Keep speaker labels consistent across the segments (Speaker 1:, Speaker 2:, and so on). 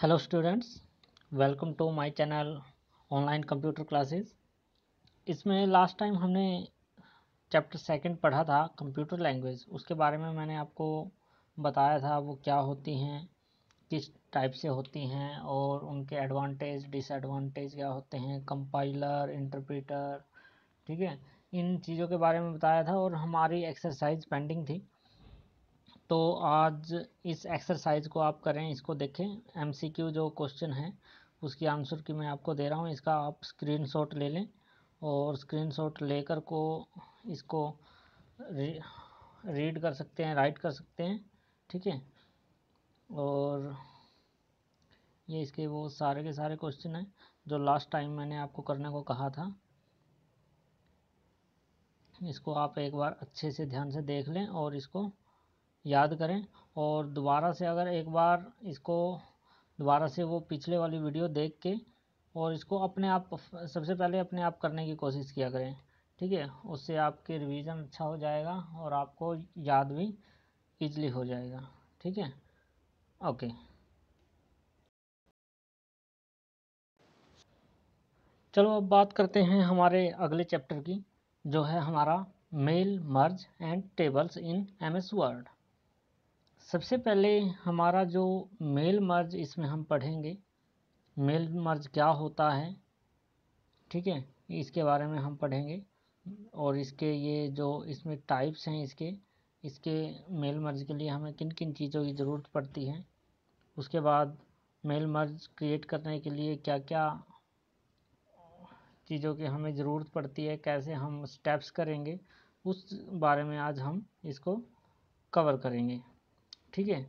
Speaker 1: hello students welcome to my channel online computer classes इसमें last time हमने chapter second पढ़ा था computer language उसके बारे में मैंने आपको बताया था वो क्या होती हैं किस टाइप से होती हैं और उनके एडवांटेज डिसएडवांटेज क्या होते हैं कंपाइलर इंटरप्रेटर ठीक है इन चीज़ों के बारे में बताया था और हमारी एक्सरसाइज पेंडिंग थी तो आज इस एक्सरसाइज को आप करें इसको देखें एमसीक्यू जो क्वेश्चन है उसकी आंसर की मैं आपको दे रहा हूँ इसका आप स्क्रीनशॉट ले लें और स्क्रीनशॉट लेकर को इसको रीड कर सकते हैं राइट कर सकते हैं ठीक है और ये इसके वो सारे के सारे क्वेश्चन हैं जो लास्ट टाइम मैंने आपको करने को कहा था इसको आप एक बार अच्छे से ध्यान से देख लें और इसको याद करें और दोबारा से अगर एक बार इसको दोबारा से वो पिछले वाली वीडियो देख के और इसको अपने आप सबसे पहले अपने आप करने की कोशिश किया करें ठीक है उससे आपके रिवीजन अच्छा हो जाएगा और आपको याद भी ईजली हो जाएगा ठीक है ओके चलो अब बात करते हैं हमारे अगले चैप्टर की जो है हमारा mail merge and tables in M S Word सबसे पहले हमारा जो मेल मर्ज इसमें हम पढ़ेंगे मेल मर्ज क्या होता है ठीक है इसके बारे में हम पढ़ेंगे और इसके ये जो इसमें टाइप्स हैं इसके इसके मेल मर्ज के लिए हमें किन किन चीज़ों की ज़रूरत पड़ती है उसके बाद मेल मर्ज क्रिएट करने के लिए क्या क्या चीज़ों की हमें ज़रूरत पड़ती है कैसे हम स्टेप्स करेंगे उस बारे में आज हम इसको कवर करेंगे ठीक है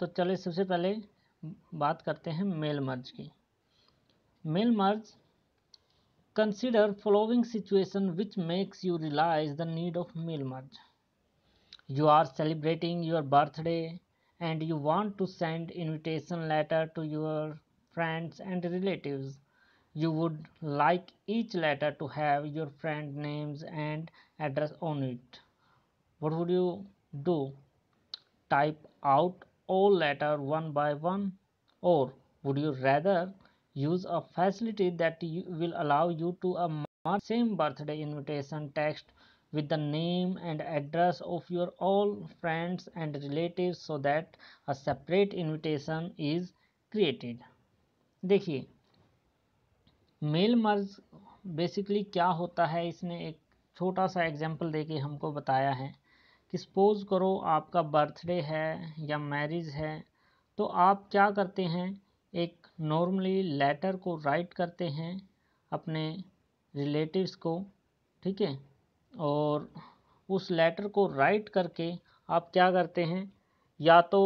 Speaker 1: तो चले सबसे पहले बात करते हैं मेल मर्ज की mail merge consider following situation which makes you realize the need of mail merge you are celebrating your birthday and you want to send invitation letter to your friends and relative you would like each letter to have your friend names and address on it what would you do type out all letter one by one or would you rather use a facility that will allow you to a same birthday invitation text with the name and address of your all friends and relatives so that a separate invitation is created देखिए mail merge basically क्या होता है इसने एक छोटा सा example देके हमको बताया है कि सपोज़ करो आपका बर्थडे है या मैरिज है तो आप क्या करते हैं एक नॉर्मली लेटर को राइट करते हैं अपने रिलेटिव्स को ठीक है और उस लेटर को राइट करके आप क्या करते हैं या तो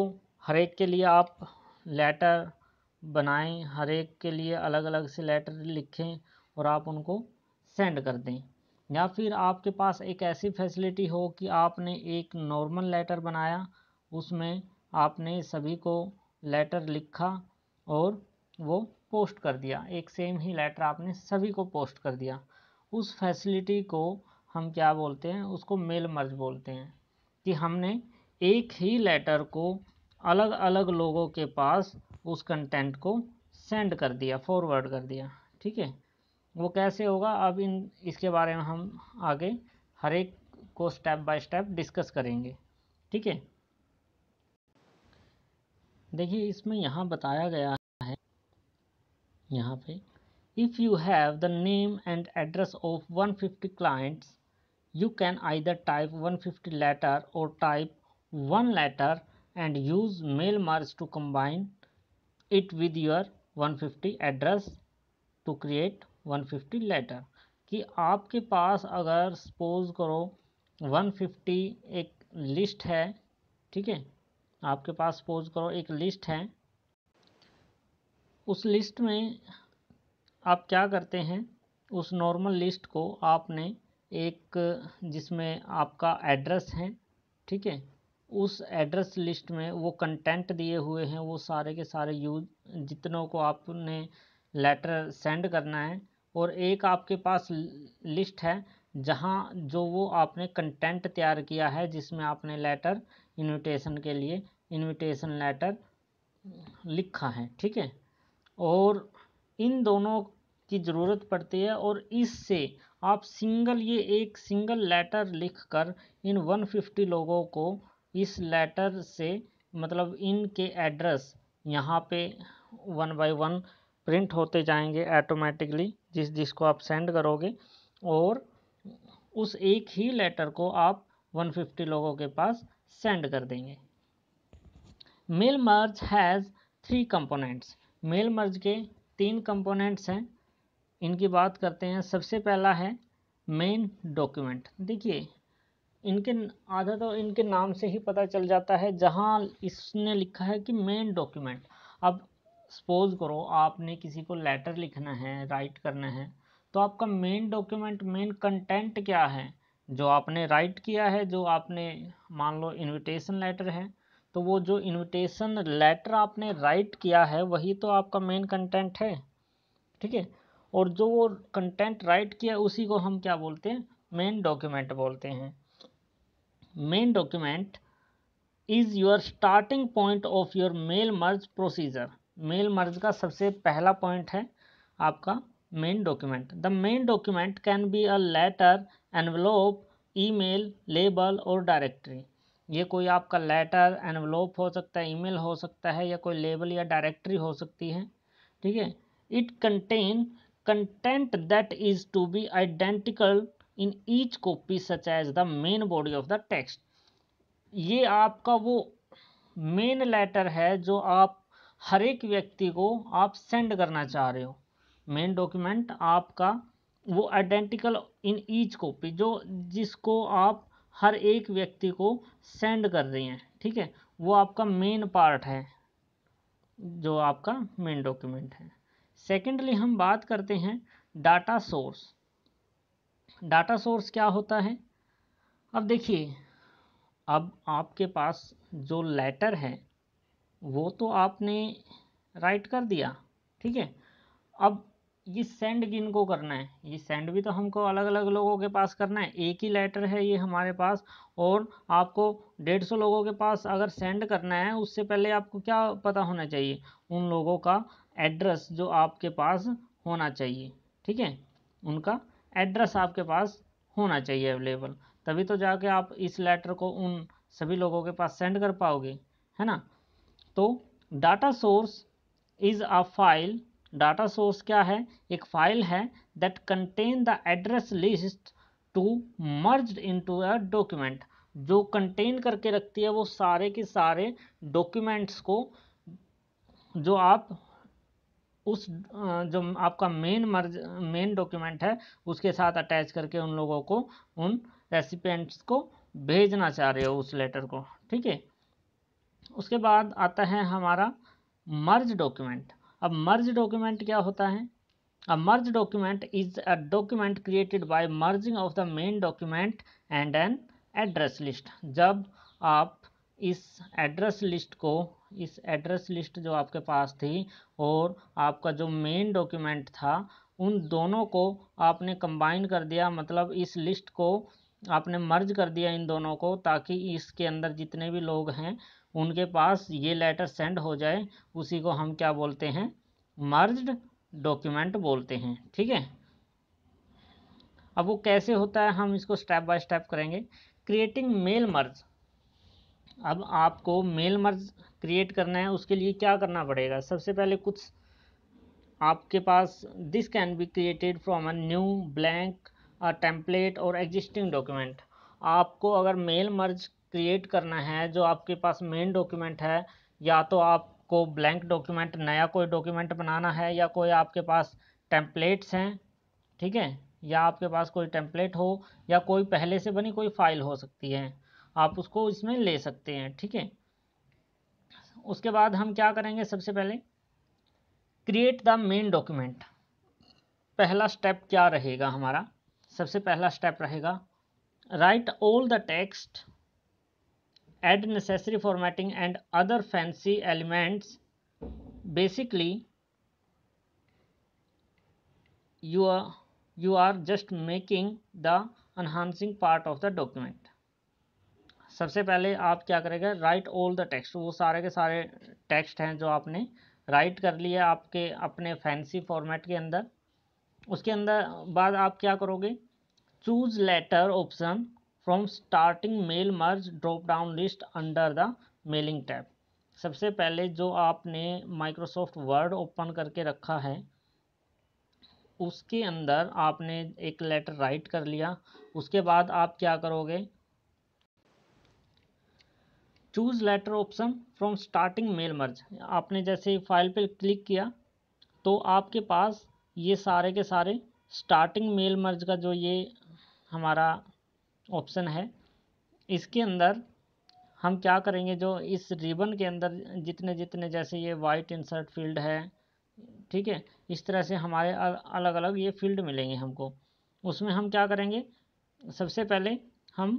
Speaker 1: हर एक के लिए आप लेटर बनाएं हर एक के लिए अलग अलग से लेटर लिखें और आप उनको सेंड कर दें या फिर आपके पास एक ऐसी फैसिलिटी हो कि आपने एक नॉर्मल लेटर बनाया उसमें आपने सभी को लेटर लिखा और वो पोस्ट कर दिया एक सेम ही लेटर आपने सभी को पोस्ट कर दिया उस फैसिलिटी को हम क्या बोलते हैं उसको मेल मर्ज बोलते हैं कि हमने एक ही लेटर को अलग अलग लोगों के पास उस कंटेंट को सेंड कर दिया फॉरवर्ड कर दिया ठीक है वो कैसे होगा अब इन इसके बारे में हम आगे हर एक को स्टेप बाय स्टेप डिस्कस करेंगे ठीक है देखिए इसमें यहाँ बताया गया है यहाँ पे if you have the name and address of 150 fifty clients you can either type 150 fifty letter और type one letter and use mail merge to combine it with your 150 address to create 150 letter कि आपके पास अगर suppose करो 150 एक list है ठीक है आपके पास सपोज करो एक लिस्ट है उस लिस्ट में आप क्या करते हैं उस नॉर्मल लिस्ट को आपने एक जिसमें आपका एड्रेस है ठीक है उस एड्रेस लिस्ट में वो कंटेंट दिए हुए हैं वो सारे के सारे यूज जितनों को आपने लेटर सेंड करना है और एक आपके पास लिस्ट है जहाँ जो वो आपने कंटेंट तैयार किया है जिसमें आपने लेटर इनविटेशन के लिए इनविटेशन लेटर लिखा है ठीक है और इन दोनों की ज़रूरत पड़ती है और इससे आप सिंगल ये एक सिंगल लेटर लिखकर इन 150 लोगों को इस लेटर से मतलब इनके एड्रेस यहाँ पे वन बाय वन प्रिंट होते जाएंगे ऐटोमेटिकली जिस जिसको आप सेंड करोगे और उस एक ही लेटर को आप 150 लोगों के पास सेंड कर देंगे mail merge has three components mail merge के तीन कंपोनेंट्स हैं इनकी बात करते हैं सबसे पहला है मेन डॉक्यूमेंट देखिए इनके आधा तो इनके नाम से ही पता चल जाता है जहाँ इसने लिखा है कि मेन डॉक्यूमेंट अब सपोज करो आपने किसी को लेटर लिखना है राइट करना है तो आपका मेन डॉक्यूमेंट मेन कंटेंट क्या है जो आपने राइट किया है जो आपने मान लो इनविटेशन लेटर है तो वो जो इनविटेशन लेटर आपने राइट किया है वही तो आपका मेन कंटेंट है ठीक है और जो वो कंटेंट राइट किया उसी को हम क्या बोलते हैं मेन डॉक्यूमेंट बोलते हैं main document is your starting point of your mail merge procedure mail merge का सबसे पहला पॉइंट है आपका main document the main document can be a letter envelope email label or directory ये कोई आपका लेटर एनवलोप हो सकता है ईमेल हो सकता है या कोई लेबल या डायरेक्टरी हो सकती है ठीक है it contain content that is to be identical in each copy such as the main body of the text ये आपका वो मेन लेटर है जो आप हर एक व्यक्ति को आप सेंड करना चाह रहे हो मेन डॉक्यूमेंट आपका वो आइडेंटिकल इन ईच कॉपी जो जिसको आप हर एक व्यक्ति को सेंड कर रही हैं ठीक है वो आपका मेन पार्ट है जो आपका मेन डॉक्यूमेंट है सेकेंडली हम बात करते हैं डाटा सोर्स डाटा सोर्स क्या होता है अब देखिए अब आपके पास जो लेटर है वो तो आपने राइट कर दिया ठीक है अब ये सेंड किन को करना है ये सेंड भी तो हमको अलग अलग लोगों के पास करना है एक ही लेटर है ये हमारे पास और आपको डेढ़ सौ लोगों के पास अगर सेंड करना है उससे पहले आपको क्या पता होना चाहिए उन लोगों का एड्रेस जो आपके पास होना चाहिए ठीक है उनका एड्रेस आपके पास होना चाहिए अवेलेबल तभी तो जाके आप इस लेटर को उन सभी लोगों के पास सेंड कर पाओगे है ना तो data source is a file data source क्या है एक फाइल है that contain the address list to merge into a document जो कंटेन करके रखती है वो सारे के सारे डॉक्यूमेंट्स को जो आप उस जो आपका मेन मर्ज मेन डॉक्यूमेंट है उसके साथ अटैच करके उन लोगों को उन रेसिपेंट्स को भेजना चाह रहे हो उस लेटर को ठीक है उसके बाद आता है हमारा मर्ज डॉक्यूमेंट अब मर्ज डॉक्यूमेंट क्या होता है अब merge document is a document created by merging of the main document and an address list जब आप इस एड्रेस लिस्ट को इस एड्रेस लिस्ट जो आपके पास थी और आपका जो मेन डॉक्यूमेंट था उन दोनों को आपने कंबाइन कर दिया मतलब इस लिस्ट को आपने मर्ज कर दिया इन दोनों को ताकि इसके अंदर जितने भी लोग हैं उनके पास ये लेटर सेंड हो जाए उसी को हम क्या बोलते हैं मर्ज्ड डॉक्यूमेंट बोलते हैं ठीक है अब वो कैसे होता है हम इसको स्टेप बाय स्टेप करेंगे क्रिएटिंग मेल मर्ज अब आपको मेल मर्ज क्रिएट करना है उसके लिए क्या करना पड़ेगा सबसे पहले कुछ आपके पास this can be created from a new blank template और एग्जिस्टिंग डॉक्यूमेंट आपको अगर मेल मर्ज क्रिएट करना है जो आपके पास मेन डॉक्यूमेंट है या तो आपको ब्लैंक डॉक्यूमेंट नया कोई डॉक्यूमेंट बनाना है या कोई आपके पास टेम्पलेट्स हैं ठीक है या आपके पास कोई टेम्पलेट हो या कोई पहले से बनी कोई फाइल हो सकती है आप उसको इसमें ले सकते हैं ठीक है उसके बाद हम क्या करेंगे सबसे पहले क्रिएट द मेन डॉक्यूमेंट पहला स्टेप क्या रहेगा हमारा सबसे पहला स्टेप रहेगा write all the text add necessary formatting and other fancy elements basically you you are just making the enhancing part of the document सबसे पहले आप क्या करेगा राइट ऑल द टेक्स्ट वो सारे के सारे टेक्स्ट हैं जो आपने राइट कर लिया आपके अपने फैंसी फॉर्मेट के अंदर उसके अंदर बाद आप क्या करोगे choose letter option from starting mail merge drop down list under the mailing tab सबसे पहले जो आपने माइक्रोसॉफ्ट वर्ड ओपन करके रखा है उसके अंदर आपने एक लेटर राइट कर लिया उसके बाद आप क्या करोगे choose letter option from starting mail merge आपने जैसे फाइल पर क्लिक किया तो आपके पास ये सारे के सारे स्टार्टिंग मेल मर्ज का जो ये हमारा ऑप्शन है इसके अंदर हम क्या करेंगे जो इस रिबन के अंदर जितने जितने जैसे ये वाइट इंसर्ट फील्ड है ठीक है इस तरह से हमारे अलग अलग ये फील्ड मिलेंगे हमको उसमें हम क्या करेंगे सबसे पहले हम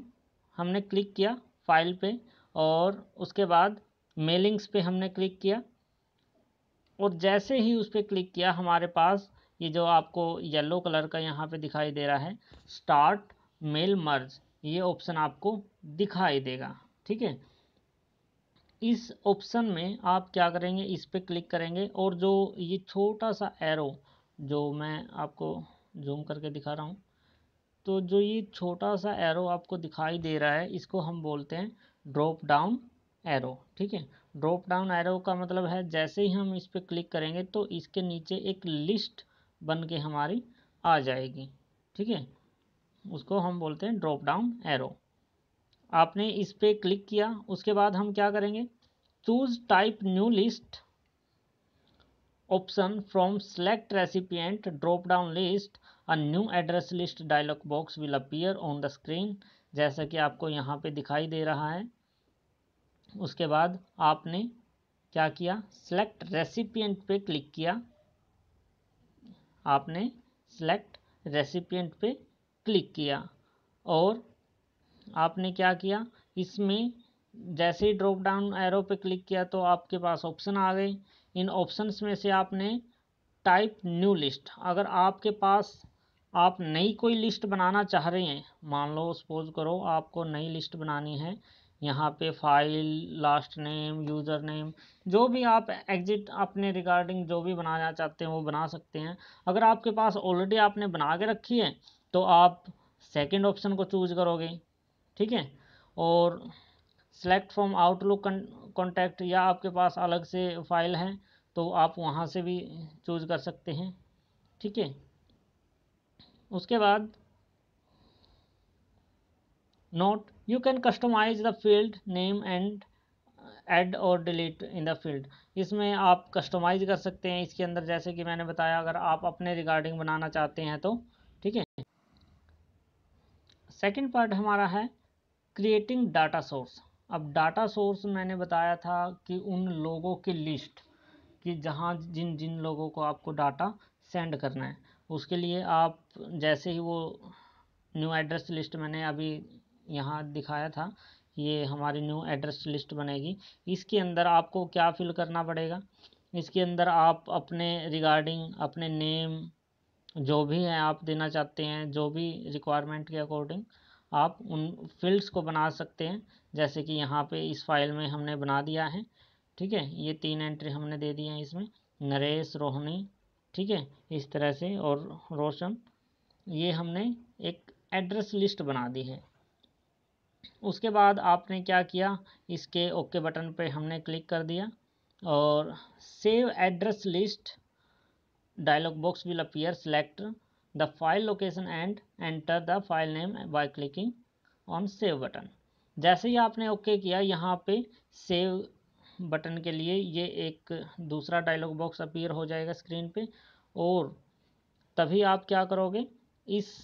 Speaker 1: हमने क्लिक किया फाइल पे और उसके बाद मेलिंग्स पे हमने क्लिक किया और जैसे ही उस पर क्लिक किया हमारे पास ये जो आपको येलो कलर का यहाँ पे दिखाई दे रहा है स्टार्ट मेल मर्ज ये ऑप्शन आपको दिखाई देगा ठीक है इस ऑप्शन में आप क्या करेंगे इस पर क्लिक करेंगे और जो ये छोटा सा एरो जो मैं आपको जूम करके दिखा रहा हूँ तो जो ये छोटा सा एरो आपको दिखाई दे रहा है इसको हम बोलते हैं ड्रॉप डाउन एरो ठीक है ड्रॉप डाउन एरो का मतलब है जैसे ही हम इस पर क्लिक करेंगे तो इसके नीचे एक लिस्ट बन के हमारी आ जाएगी ठीक है उसको हम बोलते हैं ड्रॉप डाउन एरो आपने इस पर क्लिक किया उसके बाद हम क्या करेंगे choose type new list option from select recipient drop down list a new address list dialog box will appear on the screen जैसा कि आपको यहाँ पे दिखाई दे रहा है उसके बाद आपने क्या किया सेलेक्ट recipient पे क्लिक किया आपने सेलेक्ट रेसिपियंट पे क्लिक किया और आपने क्या किया इसमें जैसे ही ड्रॉप डाउन एरो पे क्लिक किया तो आपके पास ऑप्शन आ गए इन ऑप्शंस में से आपने टाइप न्यू लिस्ट अगर आपके पास आप नई कोई लिस्ट बनाना चाह रहे हैं मान लो सपोज करो आपको नई लिस्ट बनानी है यहाँ पे file last name user name जो भी आप एग्जिट अपने रिगार्डिंग जो भी बनाना चाहते हैं वो बना सकते हैं अगर आपके पास ऑलरेडी आपने बना के रखी है तो आप सेकंड ऑप्शन को चूज करोगे ठीक है और सेलेक्ट फ्रॉम आउटलुक कॉन्टैक्ट या आपके पास अलग से फाइल है तो आप वहाँ से भी चूज कर सकते हैं ठीक है उसके बाद note you can customize the field name and add और डिलीट इन द फील्ड इसमें आप कस्टमाइज़ कर सकते हैं इसके अंदर जैसे कि मैंने बताया अगर आप अपने रिगार्डिंग बनाना चाहते हैं तो ठीक है सेकेंड पार्ट हमारा है क्रिएटिंग डाटा सोर्स अब डाटा सोर्स मैंने बताया था कि उन लोगों की लिस्ट कि जहाँ जिन जिन लोगों को आपको डाटा सेंड करना है उसके लिए आप जैसे ही वो न्यू एड्रेस लिस्ट मैंने अभी यहाँ दिखाया था ये हमारी न्यू एड्रेस लिस्ट बनेगी इसके अंदर आपको क्या फिल करना पड़ेगा इसके अंदर आप अपने रिगार्डिंग अपने नेम जो भी है आप देना चाहते हैं जो भी रिक्वायरमेंट के अकॉर्डिंग आप उन फील्ड्स को बना सकते हैं जैसे कि यहाँ पे इस फाइल में हमने बना दिया है ठीक है ये तीन एंट्री हमने दे दी हैं इसमें नरेश रोहनी ठीक है इस तरह से और रोशन ये हमने एक एड्रेस लिस्ट बना दी है उसके बाद आपने क्या किया इसके ओके बटन पे हमने क्लिक कर दिया और save address list dialog box will appear select the file location and enter the file name by clicking on save button जैसे ही आपने ओके किया यहाँ पे सेव बटन के लिए ये एक दूसरा डायलॉग बॉक्स अपीयर हो जाएगा स्क्रीन पे और तभी आप क्या करोगे इस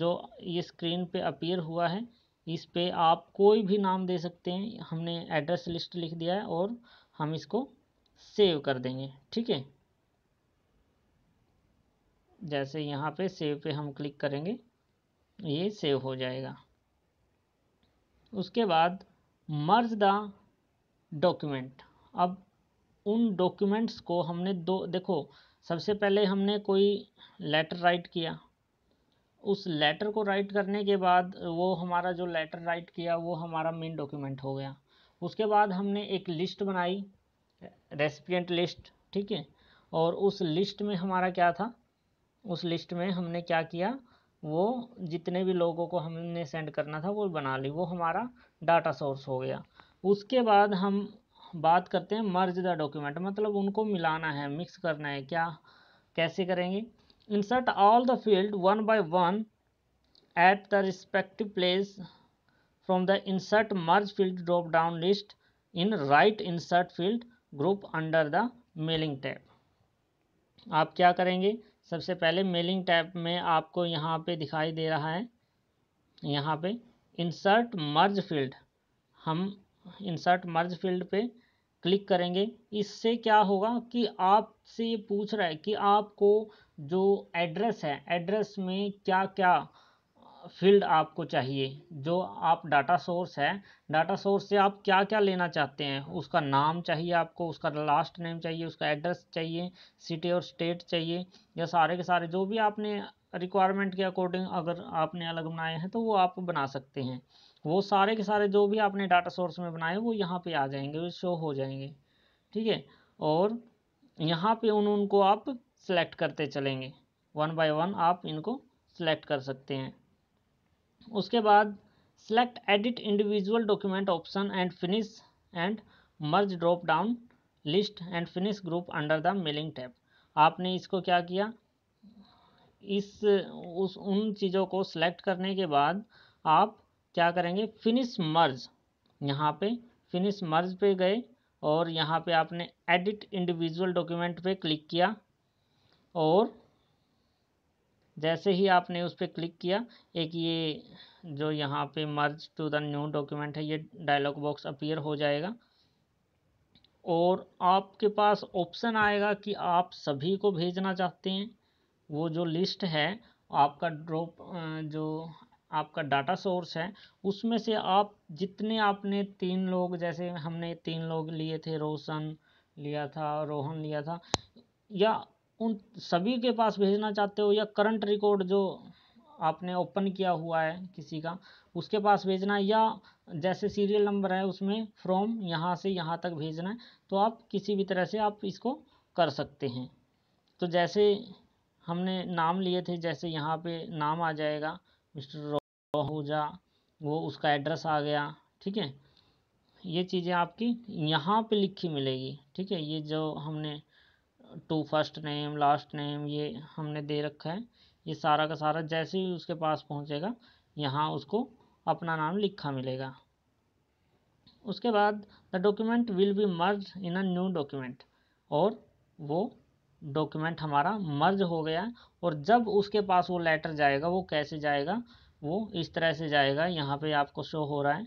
Speaker 1: जो ये स्क्रीन पे अपीयर हुआ है इस पे आप कोई भी नाम दे सकते हैं हमने एड्रेस लिस्ट लिख दिया है और हम इसको सेव कर देंगे ठीक है जैसे यहाँ पे सेव पे हम क्लिक करेंगे ये सेव हो जाएगा उसके बाद मर्ज द डॉक्यूमेंट अब उन डॉक्यूमेंट्स को हमने दो देखो सबसे पहले हमने कोई लेटर राइट किया उस लेटर को राइट करने के बाद वो हमारा जो लेटर राइट किया वो हमारा मेन डॉक्यूमेंट हो गया उसके बाद हमने एक लिस्ट बनाई रेसिपियंट लिस्ट ठीक है और उस लिस्ट में हमारा क्या था उस लिस्ट में हमने क्या किया वो जितने भी लोगों को हमने सेंड करना था वो बना ली वो हमारा डाटा सोर्स हो गया उसके बाद हम बात करते हैं मर्ज द डॉक्यूमेंट मतलब उनको मिलाना है मिक्स करना है क्या कैसे करेंगे insert all the field one by one at the respective place from the insert merge field drop down list in right insert field group under the mailing tab आप क्या करेंगे सबसे पहले मेलिंग टैब में आपको यहाँ पे दिखाई दे रहा है यहाँ पे इंसर्ट मर्ज फील्ड हम इंसर्ट मर्ज फील्ड पे क्लिक करेंगे इससे क्या होगा कि आपसे ये पूछ रहा है कि आपको जो एड्रेस है एड्रेस में क्या क्या फील्ड आपको चाहिए जो आप डाटा सोर्स है डाटा सोर्स से आप क्या क्या लेना चाहते हैं उसका नाम चाहिए आपको उसका लास्ट नेम चाहिए उसका एड्रेस चाहिए सिटी और स्टेट चाहिए या सारे के सारे जो भी आपने रिक्वायरमेंट के अकॉर्डिंग अगर आपने अलग बनाए हैं तो वो आप बना सकते हैं वो सारे के सारे जो भी आपने डाटा सोर्स में बनाए वो यहाँ पर आ जाएंगे वो शो हो जाएंगे ठीक है और यहाँ पर उन उनको आप सेलेक्ट करते चलेंगे वन बाय वन आप इनको सेलेक्ट कर सकते हैं उसके बाद select edit individual document option and finish and merge drop down list and finish group under the mailing tab आपने इसको क्या किया इस उस उन चीज़ों को सेलेक्ट करने के बाद आप क्या करेंगे फिनिश मर्ज यहाँ पे फिनिश मर्ज पे गए और यहाँ पे आपने एडिट इंडिविजुअल डॉक्यूमेंट पे क्लिक किया और जैसे ही आपने उस पर क्लिक किया एक ये जो यहाँ पे merge to the new document है ये डायलॉग बॉक्स अपीयर हो जाएगा और आपके पास ऑप्शन आएगा कि आप सभी को भेजना चाहते हैं वो जो लिस्ट है आपका ड्रॉप जो आपका डाटा सोर्स है उसमें से आप जितने आपने तीन लोग जैसे हमने तीन लोग लिए थे रोशन लिया था रोहन लिया था या उन सभी के पास भेजना चाहते हो या करंट रिकॉर्ड जो आपने ओपन किया हुआ है किसी का उसके पास भेजना है या जैसे सीरियल नंबर है उसमें फ्रॉम यहाँ से यहाँ तक भेजना है तो आप किसी भी तरह से आप इसको कर सकते हैं तो जैसे हमने नाम लिए थे जैसे यहाँ पे नाम आ जाएगा मिस्टर रोहूजा वो उसका एड्रेस आ गया ठीक है ये चीज़ें आपकी यहाँ पे लिखी मिलेगी ठीक है ये जो हमने two first name last name ये हमने दे रखा है ये सारा का सारा जैसे ही उसके पास पहुंचेगा यहाँ उसको अपना नाम लिखा मिलेगा उसके बाद the document will be merge in a new document और वो डॉक्यूमेंट हमारा मर्ज हो गया और जब उसके पास वो लेटर जाएगा वो कैसे जाएगा वो इस तरह से जाएगा यहाँ पे आपको शो हो रहा है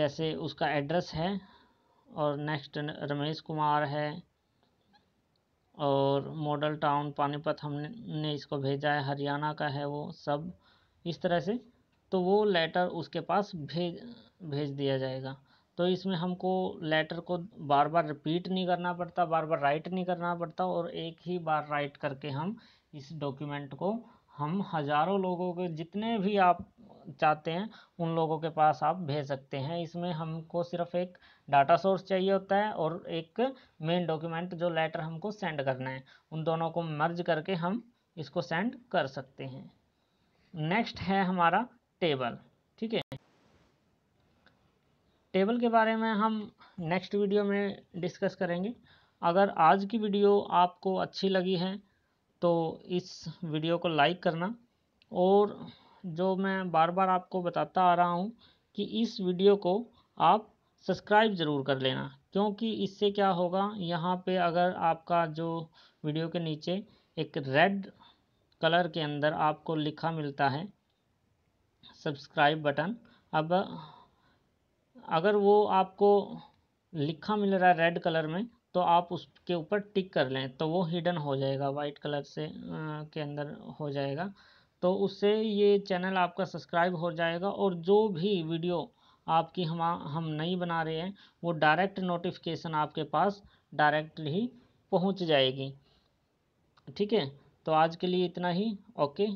Speaker 1: जैसे उसका एड्रेस है और नेक्स्ट रमेश कुमार है और मॉडल टाउन पानीपत हमने इसको भेजा है हरियाणा का है वो सब इस तरह से तो वो लेटर उसके पास भेज भेज दिया जाएगा तो इसमें हमको लेटर को बार बार रिपीट नहीं करना पड़ता बार बार राइट नहीं करना पड़ता और एक ही बार राइट करके हम इस डॉक्यूमेंट को हम हज़ारों लोगों के जितने भी आप चाहते हैं उन लोगों के पास आप भेज सकते हैं इसमें हमको सिर्फ एक डाटा सोर्स चाहिए होता है और एक मेन डॉक्यूमेंट जो लेटर हमको सेंड करना है उन दोनों को मर्ज करके हम इसको सेंड कर सकते हैं नेक्स्ट है हमारा टेबल ठीक है टेबल के बारे में हम नेक्स्ट वीडियो में डिस्कस करेंगे अगर आज की वीडियो आपको अच्छी लगी है तो इस वीडियो को लाइक करना और जो मैं बार बार आपको बताता आ रहा हूँ कि इस वीडियो को आप सब्सक्राइब ज़रूर कर लेना क्योंकि इससे क्या होगा यहाँ पे अगर आपका जो वीडियो के नीचे एक रेड कलर के अंदर आपको लिखा मिलता है सब्सक्राइब बटन अब अगर वो आपको लिखा मिल रहा है रेड कलर में तो आप उसके ऊपर टिक कर लें तो वो हिडन हो जाएगा वाइट कलर से आ, के अंदर हो जाएगा तो उससे ये चैनल आपका सब्सक्राइब हो जाएगा और जो भी वीडियो आपकी हम हम नई बना रहे हैं वो डायरेक्ट नोटिफिकेशन आपके पास डायरेक्टली पहुंच जाएगी ठीक है तो आज के लिए इतना ही ओके